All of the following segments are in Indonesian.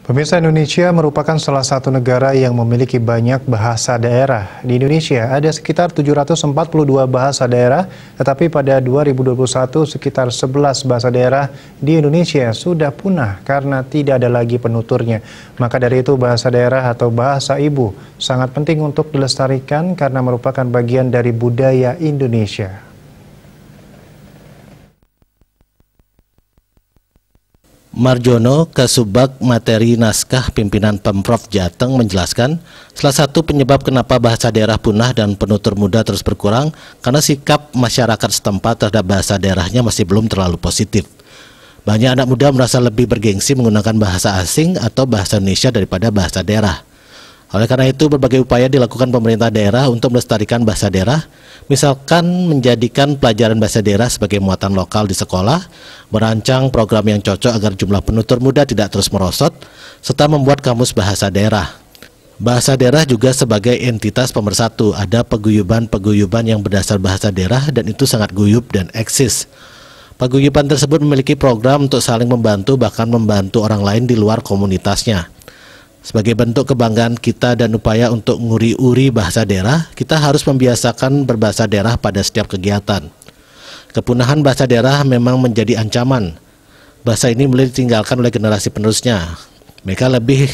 Pemirsa Indonesia merupakan salah satu negara yang memiliki banyak bahasa daerah. Di Indonesia ada sekitar 742 bahasa daerah, tetapi pada 2021 sekitar 11 bahasa daerah di Indonesia sudah punah karena tidak ada lagi penuturnya. Maka dari itu bahasa daerah atau bahasa ibu sangat penting untuk dilestarikan karena merupakan bagian dari budaya Indonesia. Marjono Kasubag Materi Naskah Pimpinan Pemprov Jateng menjelaskan, salah satu penyebab kenapa bahasa daerah punah dan penutur muda terus berkurang karena sikap masyarakat setempat terhadap bahasa daerahnya masih belum terlalu positif. Banyak anak muda merasa lebih bergengsi menggunakan bahasa asing atau bahasa Indonesia daripada bahasa daerah. Oleh karena itu, berbagai upaya dilakukan pemerintah daerah untuk melestarikan bahasa daerah, misalkan menjadikan pelajaran bahasa daerah sebagai muatan lokal di sekolah, merancang program yang cocok agar jumlah penutur muda tidak terus merosot, serta membuat kamus bahasa daerah. Bahasa daerah juga sebagai entitas pemersatu, ada peguyuban-peguyuban yang berdasar bahasa daerah dan itu sangat guyub dan eksis. Peguyuban tersebut memiliki program untuk saling membantu bahkan membantu orang lain di luar komunitasnya. Sebagai bentuk kebanggaan kita dan upaya untuk nguri-uri bahasa daerah, kita harus membiasakan berbahasa daerah pada setiap kegiatan. Kepunahan bahasa daerah memang menjadi ancaman. Bahasa ini mulai ditinggalkan oleh generasi penerusnya. Mereka lebih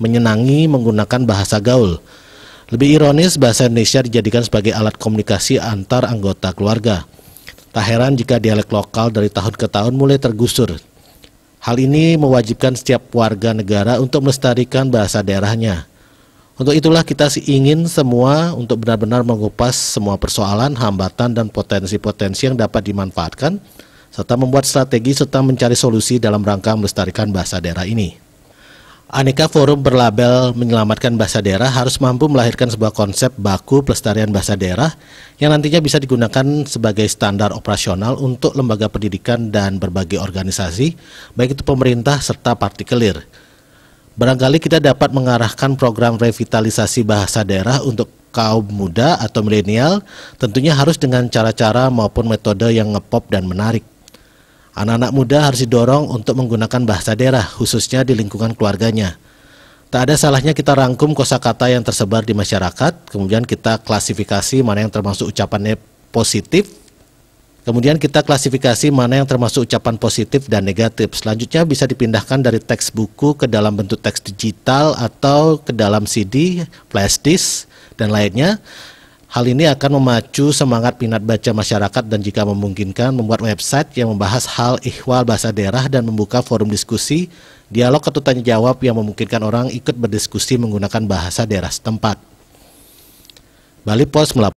menyenangi menggunakan bahasa gaul. Lebih ironis, bahasa Indonesia dijadikan sebagai alat komunikasi antar anggota keluarga. Tak heran jika dialek lokal dari tahun ke tahun mulai tergusur, Hal ini mewajibkan setiap warga negara untuk melestarikan bahasa daerahnya. Untuk itulah kita ingin semua untuk benar-benar mengupas semua persoalan, hambatan, dan potensi-potensi yang dapat dimanfaatkan, serta membuat strategi serta mencari solusi dalam rangka melestarikan bahasa daerah ini. Aneka forum berlabel menyelamatkan bahasa daerah harus mampu melahirkan sebuah konsep baku pelestarian bahasa daerah yang nantinya bisa digunakan sebagai standar operasional untuk lembaga pendidikan dan berbagai organisasi, baik itu pemerintah serta partikelir. Barangkali kita dapat mengarahkan program revitalisasi bahasa daerah untuk kaum muda atau milenial, tentunya harus dengan cara-cara maupun metode yang ngepop dan menarik. Anak-anak muda harus didorong untuk menggunakan bahasa daerah, khususnya di lingkungan keluarganya. Tak ada salahnya kita rangkum kosakata yang tersebar di masyarakat, kemudian kita klasifikasi mana yang termasuk ucapannya positif, kemudian kita klasifikasi mana yang termasuk ucapan positif dan negatif. Selanjutnya bisa dipindahkan dari teks buku ke dalam bentuk teks digital atau ke dalam CD, flash disk, dan lainnya. Hal ini akan memacu semangat minat baca masyarakat dan jika memungkinkan membuat website yang membahas hal ihwal bahasa daerah dan membuka forum diskusi, dialog atau tanya jawab yang memungkinkan orang ikut berdiskusi menggunakan bahasa daerah setempat. Bali Pos melaporkan.